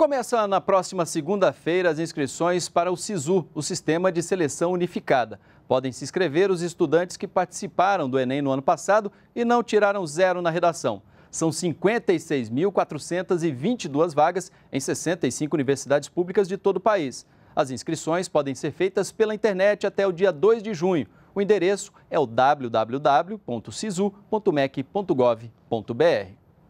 Começa na próxima segunda-feira as inscrições para o SISU, o Sistema de Seleção Unificada. Podem se inscrever os estudantes que participaram do Enem no ano passado e não tiraram zero na redação. São 56.422 vagas em 65 universidades públicas de todo o país. As inscrições podem ser feitas pela internet até o dia 2 de junho. O endereço é o www.sisu.mec.gov.br.